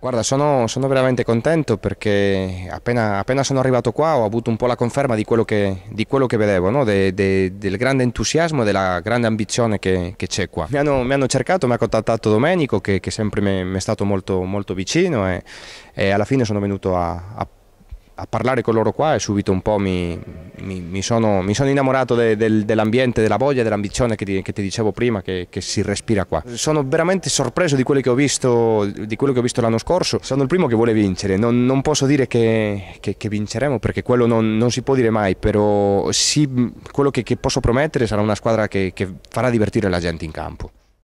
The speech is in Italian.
Guarda, sono, sono, veramente contento perché appena, appena, sono arrivato qua ho avuto un po' la conferma di quello che, di quello che vedevo, no? de, de, del grande entusiasmo e della grande ambizione che, c'è qua. Mi hanno, mi hanno, cercato, mi ha contattato Domenico che, che sempre mi è stato molto, molto vicino e, e, alla fine sono venuto a, a, a parlare con loro qua e subito un po' mi, mi, mi, sono, mi, sono, innamorato de, de, dell'ambiente, della voglia, dell'ambizione che, ti, che ti dicevo prima che, che, si respira qua. Sono veramente sorpreso di quello che ho visto, visto l'anno scorso. Sono il primo che vuole vincere, non, non posso dire che, che, che, vinceremo perché quello non, non, si può dire mai, però sì, quello che, posso promettere sarà una squadra che farà divertire la gente in campo.